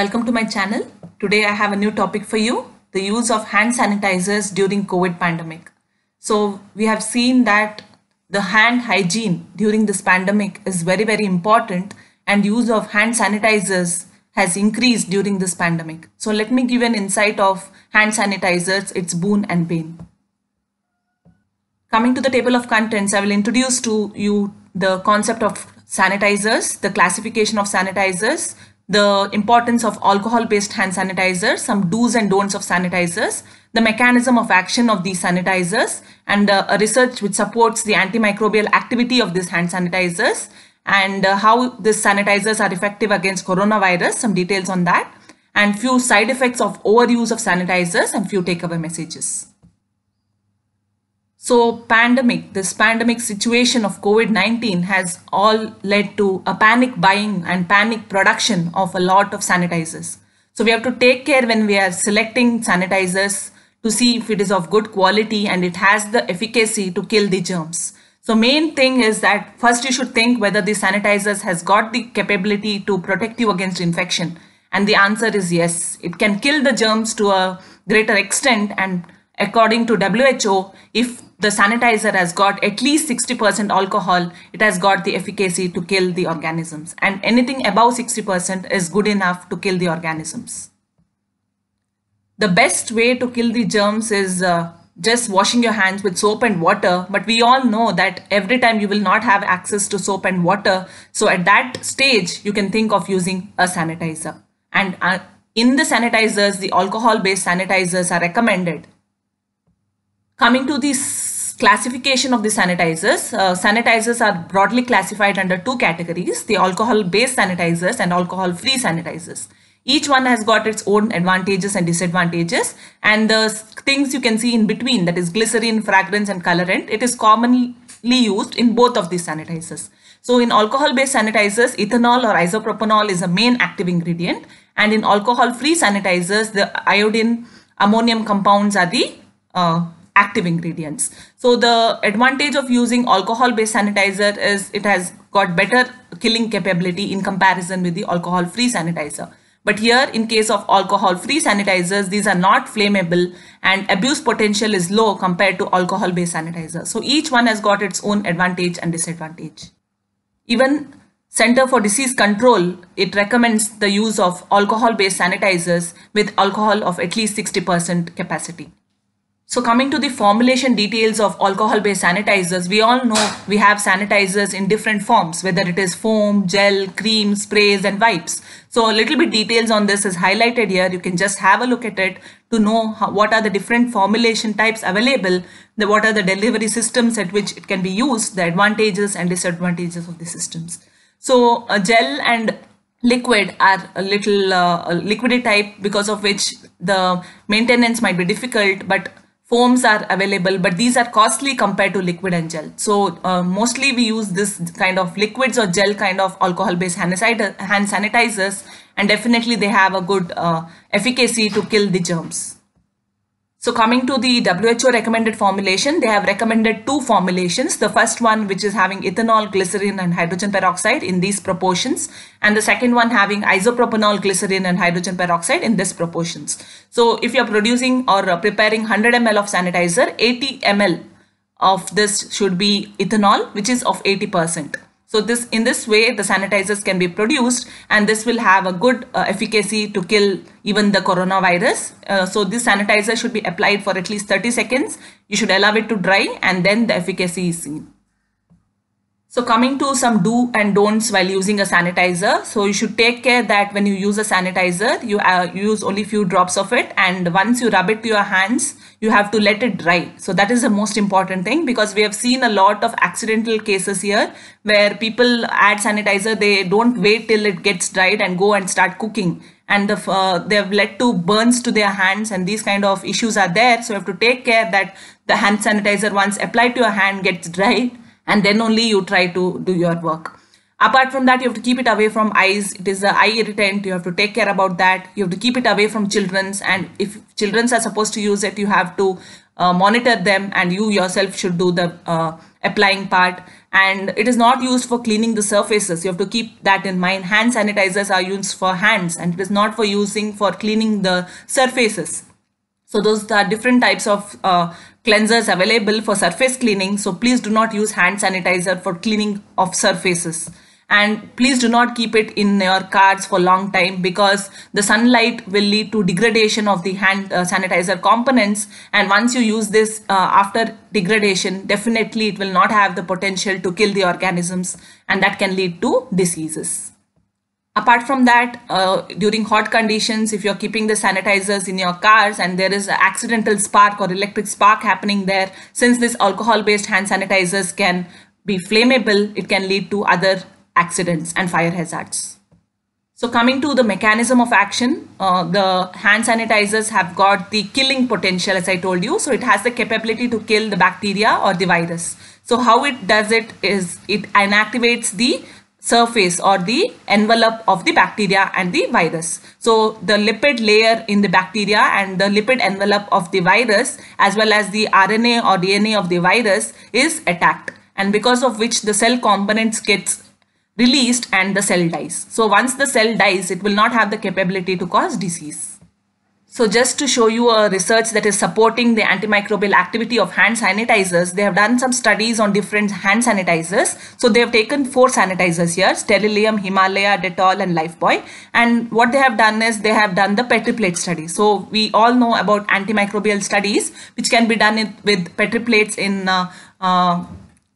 Welcome to my channel. Today I have a new topic for you, the use of hand sanitizers during COVID pandemic. So we have seen that the hand hygiene during this pandemic is very, very important and use of hand sanitizers has increased during this pandemic. So let me give an insight of hand sanitizers, its boon and pain. Coming to the table of contents, I will introduce to you the concept of sanitizers, the classification of sanitizers, the importance of alcohol-based hand sanitizers, some do's and don'ts of sanitizers, the mechanism of action of these sanitizers, and uh, a research which supports the antimicrobial activity of these hand sanitizers, and uh, how these sanitizers are effective against coronavirus, some details on that, and few side effects of overuse of sanitizers and few takeaway messages. So pandemic, this pandemic situation of COVID-19 has all led to a panic buying and panic production of a lot of sanitizers. So we have to take care when we are selecting sanitizers to see if it is of good quality and it has the efficacy to kill the germs. So main thing is that first you should think whether the sanitizers has got the capability to protect you against infection. And the answer is yes. It can kill the germs to a greater extent and According to WHO, if the sanitizer has got at least 60% alcohol, it has got the efficacy to kill the organisms. And anything above 60% is good enough to kill the organisms. The best way to kill the germs is uh, just washing your hands with soap and water but we all know that every time you will not have access to soap and water so at that stage you can think of using a sanitizer and uh, in the sanitizers the alcohol based sanitizers are recommended Coming to this classification of the sanitizers, uh, sanitizers are broadly classified under two categories, the alcohol-based sanitizers and alcohol-free sanitizers. Each one has got its own advantages and disadvantages and the things you can see in between that is glycerin, fragrance and colorant, it is commonly used in both of these sanitizers. So in alcohol-based sanitizers, ethanol or isopropanol is a main active ingredient and in alcohol-free sanitizers, the iodine, ammonium compounds are the uh, active ingredients. So the advantage of using alcohol based sanitizer is it has got better killing capability in comparison with the alcohol free sanitizer. But here in case of alcohol free sanitizers, these are not flammable and abuse potential is low compared to alcohol based sanitizer. So each one has got its own advantage and disadvantage. Even Center for Disease Control, it recommends the use of alcohol based sanitizers with alcohol of at least 60% capacity. So coming to the formulation details of alcohol-based sanitizers, we all know we have sanitizers in different forms, whether it is foam, gel, cream, sprays, and wipes. So a little bit details on this is highlighted here. You can just have a look at it to know how, what are the different formulation types available, the, what are the delivery systems at which it can be used, the advantages and disadvantages of the systems. So a gel and liquid are a little uh, liquidy type because of which the maintenance might be difficult but foams are available but these are costly compared to liquid and gel so uh, mostly we use this kind of liquids or gel kind of alcohol based hand sanitizers and definitely they have a good uh, efficacy to kill the germs so coming to the WHO recommended formulation, they have recommended two formulations. The first one, which is having ethanol, glycerin and hydrogen peroxide in these proportions. And the second one having isopropanol, glycerin and hydrogen peroxide in these proportions. So if you're producing or uh, preparing 100 ml of sanitizer, 80 ml of this should be ethanol, which is of 80 percent. So this in this way the sanitizers can be produced and this will have a good uh, efficacy to kill even the coronavirus. Uh, so this sanitizer should be applied for at least 30 seconds. You should allow it to dry and then the efficacy is seen. So coming to some do and don'ts while using a sanitizer. So you should take care that when you use a sanitizer, you uh, use only few drops of it. And once you rub it to your hands, you have to let it dry. So that is the most important thing because we have seen a lot of accidental cases here where people add sanitizer. They don't wait till it gets dried and go and start cooking. And the, uh, they have led to burns to their hands and these kind of issues are there. So you have to take care that the hand sanitizer once applied to your hand gets dried and then only you try to do your work apart from that you have to keep it away from eyes it is a eye irritant you have to take care about that you have to keep it away from children's and if children's are supposed to use it you have to uh, monitor them and you yourself should do the uh, applying part and it is not used for cleaning the surfaces you have to keep that in mind hand sanitizers are used for hands and it is not for using for cleaning the surfaces so those are different types of uh, cleansers available for surface cleaning. So please do not use hand sanitizer for cleaning of surfaces. And please do not keep it in your cars for long time because the sunlight will lead to degradation of the hand uh, sanitizer components. And once you use this uh, after degradation, definitely it will not have the potential to kill the organisms and that can lead to diseases apart from that uh, during hot conditions if you're keeping the sanitizers in your cars and there is accidental spark or electric spark happening there since this alcohol based hand sanitizers can be flammable it can lead to other accidents and fire hazards so coming to the mechanism of action uh, the hand sanitizers have got the killing potential as i told you so it has the capability to kill the bacteria or the virus so how it does it is it inactivates the surface or the envelope of the bacteria and the virus. So the lipid layer in the bacteria and the lipid envelope of the virus as well as the RNA or DNA of the virus is attacked and because of which the cell components gets released and the cell dies. So once the cell dies, it will not have the capability to cause disease. So just to show you a research that is supporting the antimicrobial activity of hand sanitizers, they have done some studies on different hand sanitizers. So they have taken four sanitizers here, Sterilium, Himalaya, Dettol and Lifebuoy. And what they have done is they have done the Petri plate study. So we all know about antimicrobial studies, which can be done in, with Petri plates in uh, uh,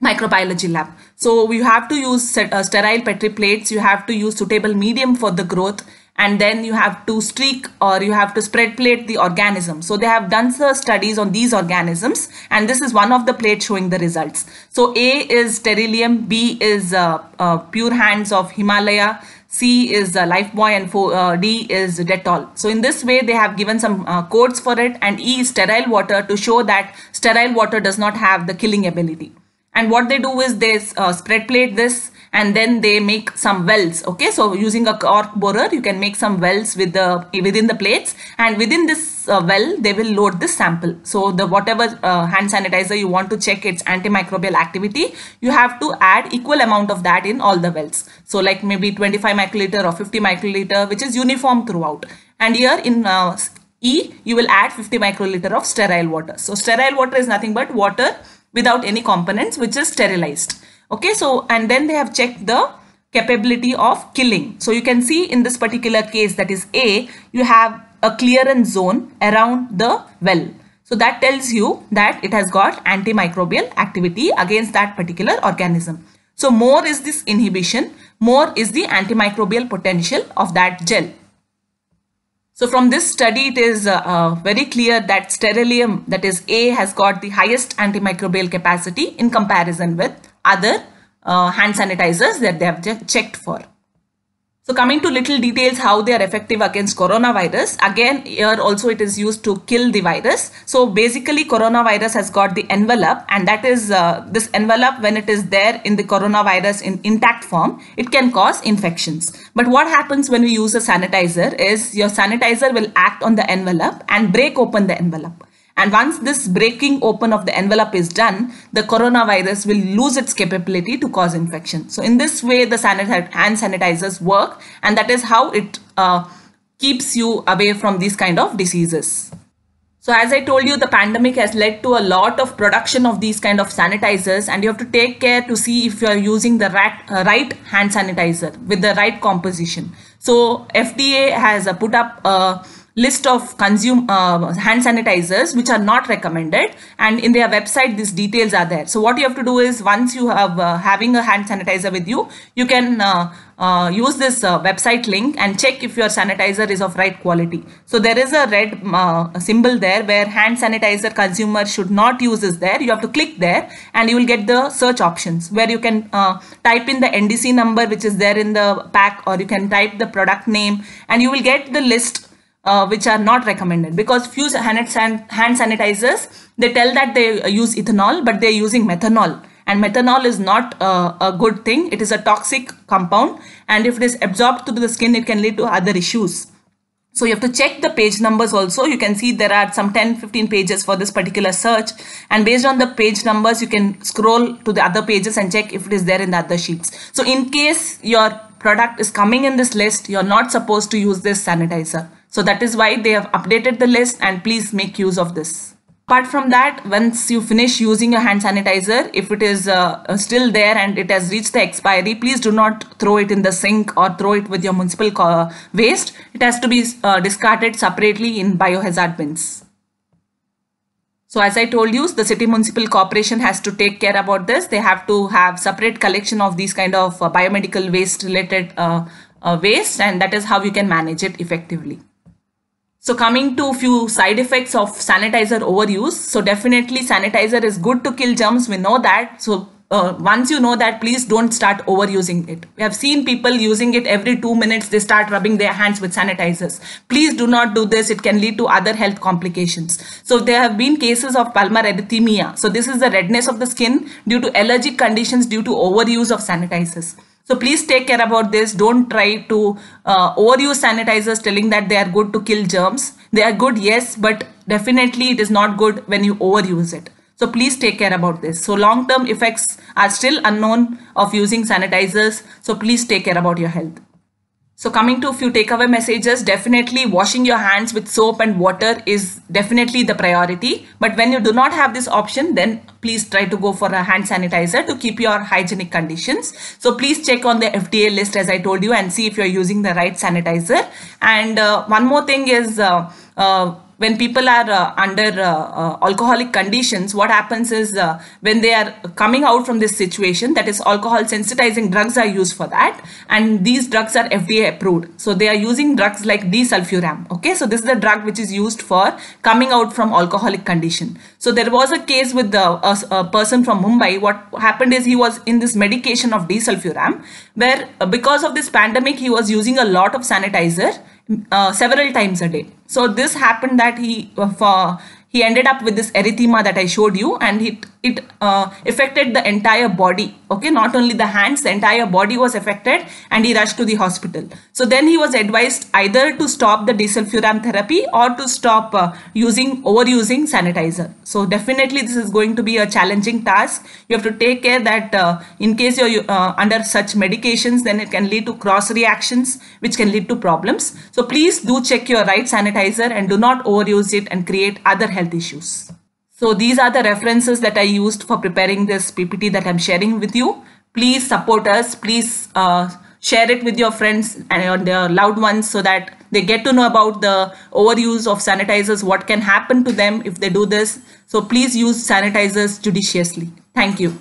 microbiology lab. So you have to use uh, sterile Petri plates. You have to use suitable medium for the growth and then you have to streak or you have to spread plate the organism. So they have done studies on these organisms and this is one of the plates showing the results. So A is Sterilium, B is uh, uh, Pure Hands of Himalaya, C is uh, boy, and four, uh, D is Detol. So in this way they have given some uh, codes for it and E is sterile water to show that sterile water does not have the killing ability. And what they do is they uh, spread plate this and then they make some wells okay so using a cork borer you can make some wells with the within the plates and within this uh, well they will load this sample so the whatever uh, hand sanitizer you want to check its antimicrobial activity you have to add equal amount of that in all the wells so like maybe 25 microliter or 50 microliter which is uniform throughout and here in uh, E, you will add 50 microliter of sterile water. So sterile water is nothing but water without any components which is sterilized. Okay, so and then they have checked the capability of killing. So you can see in this particular case that is A, you have a clearance zone around the well. So that tells you that it has got antimicrobial activity against that particular organism. So more is this inhibition, more is the antimicrobial potential of that gel. So from this study, it is uh, uh, very clear that sterilium, that is A, has got the highest antimicrobial capacity in comparison with other uh, hand sanitizers that they have checked for. So coming to little details how they are effective against coronavirus. Again here also it is used to kill the virus. So basically coronavirus has got the envelope and that is uh, this envelope when it is there in the coronavirus in intact form it can cause infections. But what happens when we use a sanitizer is your sanitizer will act on the envelope and break open the envelope. And once this breaking open of the envelope is done, the coronavirus will lose its capability to cause infection. So in this way, the hand sanitizers work and that is how it uh, keeps you away from these kind of diseases. So as I told you, the pandemic has led to a lot of production of these kind of sanitizers and you have to take care to see if you are using the right, uh, right hand sanitizer with the right composition. So FDA has uh, put up a list of consume uh, hand sanitizers which are not recommended and in their website these details are there so what you have to do is once you have uh, having a hand sanitizer with you you can uh, uh use this uh, website link and check if your sanitizer is of right quality so there is a red uh, symbol there where hand sanitizer consumer should not use is there you have to click there and you will get the search options where you can type in the ndc number which is there in the pack or you can type the product name and you will get the list uh, which are not recommended because few hand, san hand sanitizers they tell that they use ethanol but they're using methanol and methanol is not uh, a good thing it is a toxic compound and if it is absorbed through the skin it can lead to other issues so you have to check the page numbers also you can see there are some 10 15 pages for this particular search and based on the page numbers you can scroll to the other pages and check if it is there in the other sheets so in case your product is coming in this list you're not supposed to use this sanitizer so that is why they have updated the list and please make use of this. Apart from that, once you finish using your hand sanitizer, if it is uh, uh still there and it has reached the expiry, please do not throw it in the sink or throw it with your municipal uh, waste. It has to be uh, discarded separately in biohazard bins. So as I told you, the city municipal corporation has to take care about this. They have to have separate collection of these kind of uh, biomedical waste related uh, uh, waste and that is how you can manage it effectively. So coming to few side effects of sanitizer overuse. So definitely sanitizer is good to kill germs. We know that. So uh, once you know that, please don't start overusing it. We have seen people using it every two minutes. They start rubbing their hands with sanitizers. Please do not do this. It can lead to other health complications. So there have been cases of palmar erythemia. So this is the redness of the skin due to allergic conditions due to overuse of sanitizers. So please take care about this. Don't try to uh, overuse sanitizers telling that they are good to kill germs. They are good, yes, but definitely it is not good when you overuse it. So please take care about this. So long-term effects are still unknown of using sanitizers. So please take care about your health. So coming to a few takeaway messages, definitely washing your hands with soap and water is definitely the priority. But when you do not have this option, then please try to go for a hand sanitizer to keep your hygienic conditions. So please check on the FDA list as I told you and see if you're using the right sanitizer. And uh, one more thing is uh, uh, when people are uh, under uh, uh alcoholic conditions, what happens is uh, when they are coming out from this situation, that is, alcohol sensitizing drugs are used for that, and these drugs are FDA approved. So they are using drugs like desulfuram. Okay, so this is the drug which is used for coming out from alcoholic condition. So there was a case with the, a, uh, a person from Mumbai. What happened is he was in this medication of desulfuram, where because of this pandemic, he was using a lot of sanitizer uh, several times a day. So this happened that he uh, for he ended up with this erythema that I showed you and it it uh, affected the entire body okay not only the hands the entire body was affected and he rushed to the hospital so then he was advised either to stop the desulfuram therapy or to stop uh, using overusing sanitizer so definitely this is going to be a challenging task you have to take care that uh, in case you're uh, under such medications then it can lead to cross reactions which can lead to problems so please do check your right sanitizer and do not overuse it and create other health issues so these are the references that I used for preparing this PPT that I'm sharing with you. Please support us. Please uh, share it with your friends and their loved ones so that they get to know about the overuse of sanitizers, what can happen to them if they do this. So please use sanitizers judiciously. Thank you.